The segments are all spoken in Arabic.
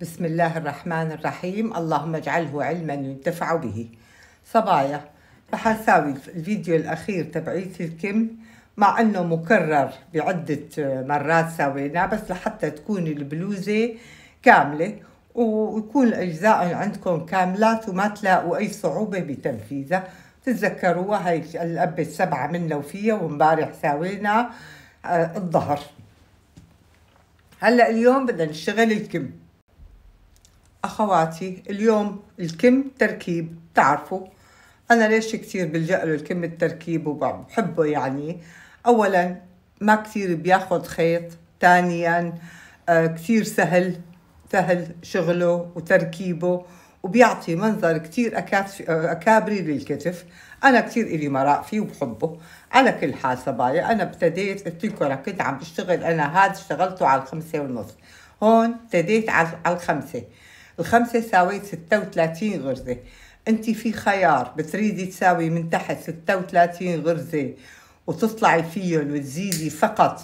بسم الله الرحمن الرحيم اللهم اجعله علما ينتفع به صبايا رح اساوي الفيديو الاخير تبعيت الكم مع انه مكرر بعدة مرات سويناه بس لحتى تكون البلوزة كاملة ويكون الاجزاء عندكم كاملات وما تلاقوا اي صعوبة بتنفيذها تتذكروها هاي القبة السبعة منا وفيها ومبارح ساوينا آه، الظهر هلا اليوم بدنا نشتغل الكم أخواتي اليوم الكم تركيب تعرفوا أنا ليش كتير بلجأ له الكم التركيب وبحبه يعني أولا ما كتير بياخد خيط ثانيا آه كتير سهل سهل شغله وتركيبه وبيعطي منظر كتير آه، أكابري للكتف أنا كتير إلي مرأ فيه وبحبه على كل حال صبايا أنا ابتديت قلت لكم كنت عم بشتغل أنا هذا اشتغلته على الخمسة ونص هون ابتديت على الخمسة الخمسة ساويت ستة وثلاثين غرزة انت في خيار بتريدي تساوي من تحت ستة وثلاثين غرزة وتطلعي فيهم وتزيدي فقط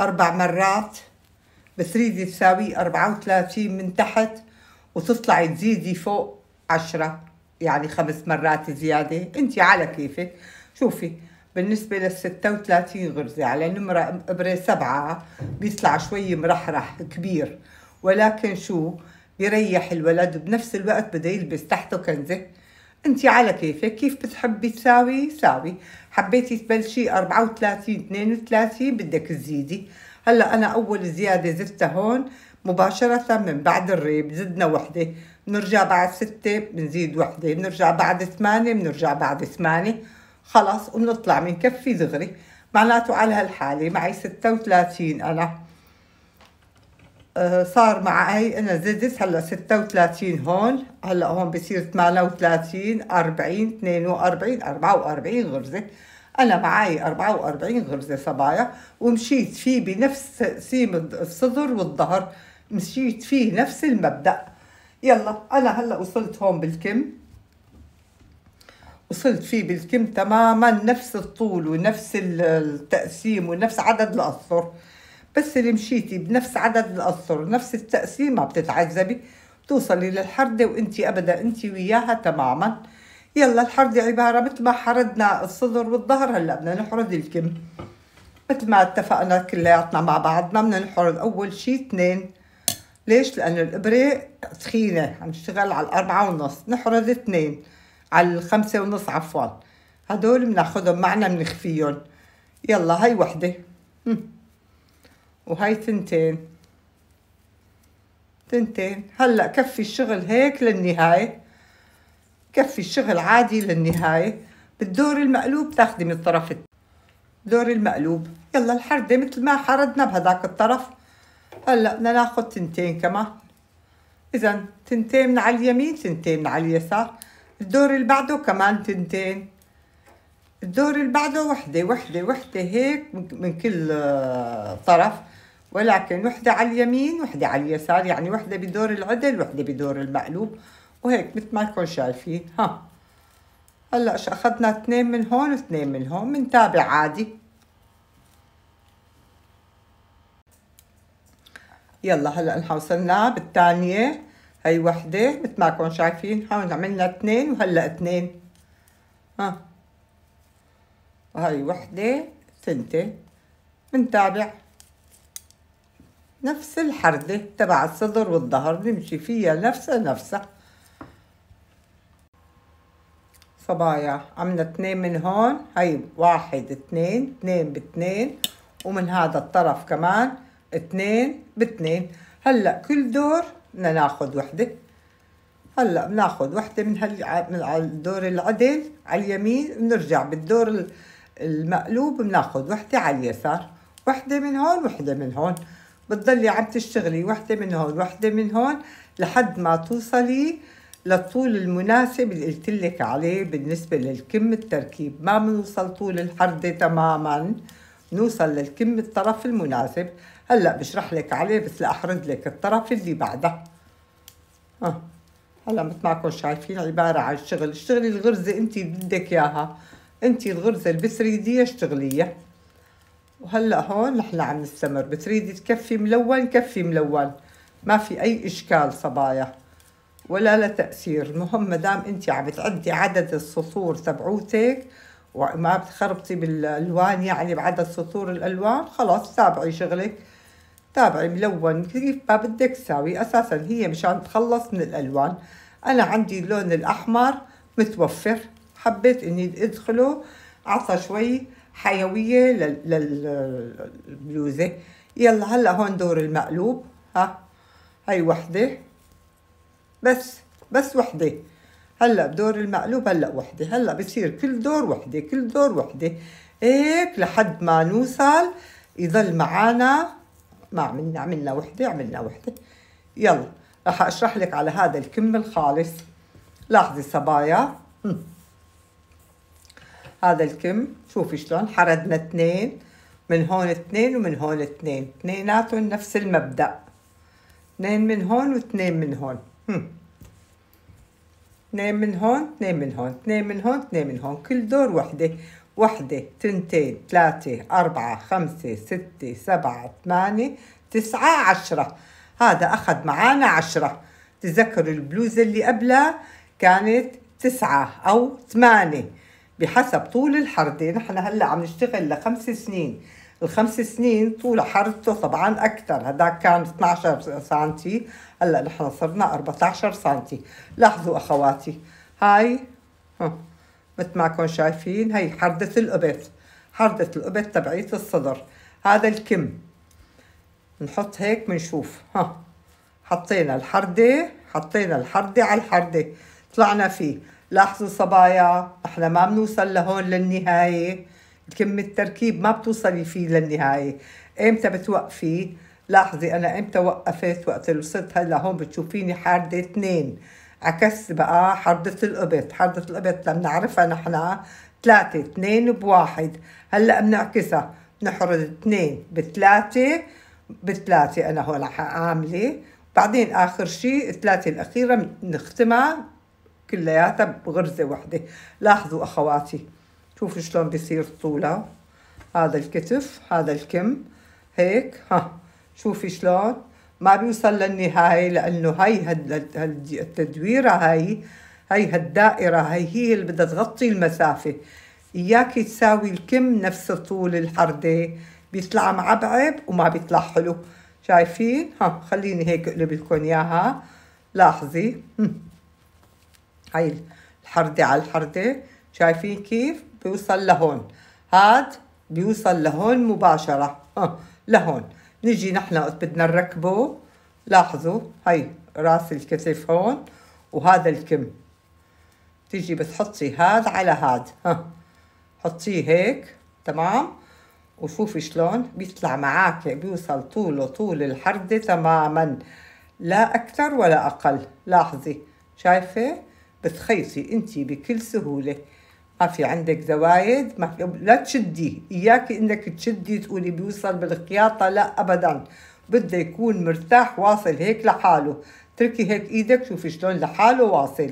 أربع مرات بتريدي تساوي أربعة وثلاثين من تحت وتطلعي تزيدي فوق عشرة يعني خمس مرات زيادة انت على كيفك شوفي بالنسبة للستة 36 غرزة على نمرة إبرة سبعة بيطلع شوي مرحرح كبير ولكن شو يريح الولد وبنفس الوقت بده يلبس تحته كنزة انت على كيفك كيف بتحبي تساوي ساوي حبيتي تبلشي 34 32 بدك تزيدي هلا انا اول زياده زدتها هون مباشرة من بعد الريب زدنا وحدة بنرجع بعد ستة بنزيد وحدة بنرجع بعد ثمانية بنرجع بعد ثمانية خلص وبنطلع بنكفي دغري معناته على هالحالة معي ستة وثلاثين أنا صار مع هي انا زدت هلا 36 هون هلا هون بصير 38 40 42 44 غرزه انا معي 44 غرزه صبايا ومشيت فيه بنفس سيم الصدر والظهر مشيت فيه نفس المبدا يلا انا هلا وصلت هون بالكم وصلت فيه بالكم تماما نفس الطول ونفس التقسيم ونفس عدد الاسطر بس اللي مشيتي بنفس عدد الأسطر ونفس ما بتتعذبي بتوصلي للحردة وانت أبدا انت وياها تماما يلا الحردة عبارة مثل ما حردنا الصدر والظهر هلا بدنا نحرد الكم مثل ما اتفقنا كلياتنا مع بعضنا بدنا نحرد أول شيء اثنين ليش؟ لأنه الإبرة تخينة هنشتغل على الأربعة ونص نحرد اثنين على الخمسة ونص عفوا هدول بناخدهم معنا بنخفيهم يلا هاي وحدة وهاي تنتين تنتين هلأ كفي الشغل هيك للنهاية كفي الشغل عادي للنهاية بالدور المقلوب تاخدي من الطرف دور المقلوب يلا الحردة مثل ما حردنا بهداك الطرف هلأ بدنا ناخد تنتين كمان إذا تنتين من على اليمين تنتين من على اليسار الدور اللي بعده كمان تنتين الدور اللي بعده وحدة وحدة وحدة هيك من كل آه، طرف ولكن وحدة على اليمين وحدة على اليسار يعني وحدة بدور العدل وحدة بدور المقلوب وهيك مثل ما كون شايفين ها هلا اخذنا اثنين من هون واثنين من هون بنتابع عادي يلا هلا نحن وصلنا بالثانية هي وحدة مثل ما كون شايفين هون عملنا اثنين وهلا اثنين ها وهي وحدة ثنتين بنتابع نفس الحردة تبع الصدر والظهر نمشي فيها نفسها نفسها صبايا عملنا اثنين من هون هي واحد اثنين اثنين باتنين ومن هذا الطرف كمان اثنين باتنين هلا كل دور بدنا ناخد وحده هلا بناخد وحده من هال من الدور العدل على اليمين بنرجع بالدور المقلوب بناخد وحده على اليسار وحده من هون وحده من هون بتضلي عم تشتغلي وحده من هون وحده من هون لحد ما توصلي للطول المناسب اللي قلت لك عليه بالنسبه للكم التركيب ما بنوصل طول الحرده تماما نوصل للكم الطرف المناسب هلا بشرح لك عليه بس لاحرد لك الطرف اللي بعده اه هلا مثل ما كنتم شايفين عباره عن الشغل اشتغلي الغرزه انت بدك اياها انت الغرزه البسريديه اشتغليها وهلا هون نحن عم نستمر بتريدي تكفي ملون كفي ملون ما في اي اشكال صبايا ولا لا تاثير المهم ما دام انت عم تعدي عدد السطور تبعوتك وما بتخربطي بالالوان يعني بعدد سطور الالوان خلاص تابعي شغلك تابعي ملون كيف ما بدك تساوي اساسا هي مشان تخلص من الالوان انا عندي اللون الاحمر متوفر حبيت اني ادخله عصا شوي حيويه للبلوزه يلا هلا هون دور المقلوب ها هي وحده بس بس وحده هلا بدور المقلوب هلا وحده هلا بصير كل دور وحده كل دور وحده هيك لحد ما نوصل يضل معانا ما عملنا عملنا وحده عملنا وحده يلا رح اشرح لك على هذا الكم الخالص لاحظي صبايا هذا الكم شوفي شلون حردنا اثنين من هون اثنين ومن هون اثنين اثنيناتهم نفس المبدأ اثنين من هون واثنين من هون اثنين من هون اثنين من هون اثنين من هون اثنين من هون كل دور وحدة وحدة تنتين ثلاثة أربعة خمسة ستة سبعة ثمانية تسعة عشرة هذا أخذ معانا عشرة تذكروا البلوزة اللي قبلها كانت تسعة أو ثمانية بحسب طول الحردة نحن هلا عم نشتغل لخمس سنين الخمس سنين طول حردته طبعا اكثر هذا كان 12 سنتي هلا نحن صرنا 14 سنتي لاحظوا اخواتي هاي مثل ما كنتم شايفين هي حردة القبط حردة القبط تبعية الصدر هذا الكم نحط هيك بنشوف ها حطينا الحردة حطينا الحردة على الحردة طلعنا فيه لاحظوا صبايا احنا ما بنوصل لهون للنهاية كم التركيب ما بتوصلي فيه للنهاية امتى بتوقفي لاحظي انا امتى وقفت وقت اللي وصلت هلا هون بتشوفيني حاردة اثنين عكست بقى حردة القبط حردة القبط نعرفها نحن ثلاثة اثنين بواحد هلا بنعكسها نحرد اثنين بثلاثة بثلاثة انا هون عاملة بعدين اخر شيء الثلاثة الاخيرة نختمها كلياتها بغرزة واحدة لاحظوا أخواتي شوفوا شلون بيصير طولها هذا الكتف هذا الكم هيك ها شوفي شلون ما بيوصل للنهاية لأنه هاي التدويرة هاي هاي هالدائرة هاي هي اللي بدها تغطي المسافة إياكي تساوي الكم نفس طول الحردة بيطلع معبعب وما بيطلع حلو شايفين ها خليني هيك اقلب لكم اياها لاحظي هاي الحردة على الحردة شايفين كيف بيوصل لهون هاد بيوصل لهون مباشرة لهون نجي نحن بدنا نركبه لاحظوا هاي راس الكتف هون وهذا الكم تيجي بتحطي هاد على هاد ها حطيه هيك تمام وشوفي شلون بيطلع معاك بيوصل طوله طول الحردة تماما لا أكثر ولا أقل لاحظي شايفة بتخيطي انت بكل سهوله ما في عندك زوايد ما في لا تشدي اياكي انك تشدي تقولي بيوصل بالخياطه لا ابدا بده يكون مرتاح واصل هيك لحاله تركي هيك ايدك شوفي شلون لحاله واصل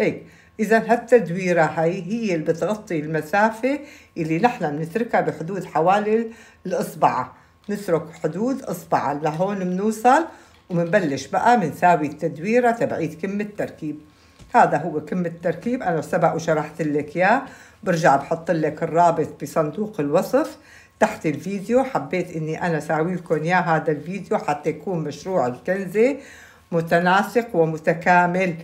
هيك اذا هالتدويره هي هي اللي بتغطي المسافه اللي نحن بنتركها بحدود حوالي الاصبعه نترك حدود اصبع لهون بنوصل وبنبلش بقى بنساوي التدويره تبعيت كم التركيب هذا هو كم التركيب أنا سبق وشرحت لك إياه برجع بحط لك الرابط بصندوق الوصف تحت الفيديو حبيت إني أنا ساوي لكم إياه هذا الفيديو حتى يكون مشروع الكنزة متناسق ومتكامل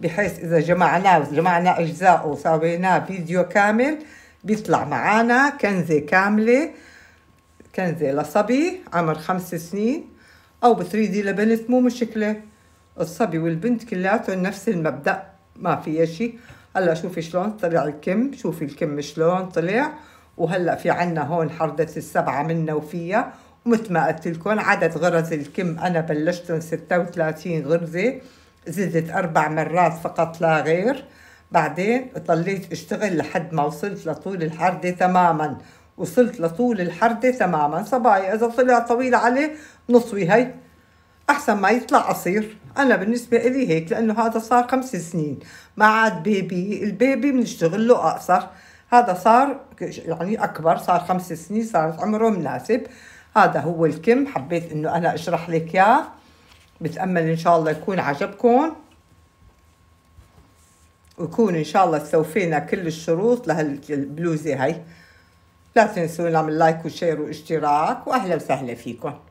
بحيث إذا جمعناه جمعنا أجزاء وسويناه فيديو كامل بيطلع معانا كنزة كاملة كنزة لصبي عمر خمس سنين أو بتريدي لبنت مو مشكلة الصبي والبنت كلياتهم نفس المبدأ ما فيها شيء هلا شوفي شلون طلع الكم شوفي الكم شلون طلع وهلا في عنا هون حردة السبعة منا وفيها ومثل ما قلت لكم عدد غرز الكم انا بلشتهم 36 غرزة زدت اربع مرات فقط لا غير بعدين ضليت اشتغل لحد ما وصلت لطول الحردة تماما وصلت لطول الحردة تماما صبايا اذا طلع طويل عليه نصوي هي احسن ما يطلع قصير انا بالنسبه لي هيك لانه هذا صار خمس سنين ما عاد بيبي البيبي بنشتغل له اقصر هذا صار يعني اكبر صار خمس سنين صارت عمره مناسب هذا هو الكم حبيت انه انا اشرح لك اياه بتامل ان شاء الله يكون عجبكم ويكون ان شاء الله استوفينا كل الشروط لهالبلوزه هي لا تنسوا نعمل لايك وشير واشتراك واهلا وسهلا فيكم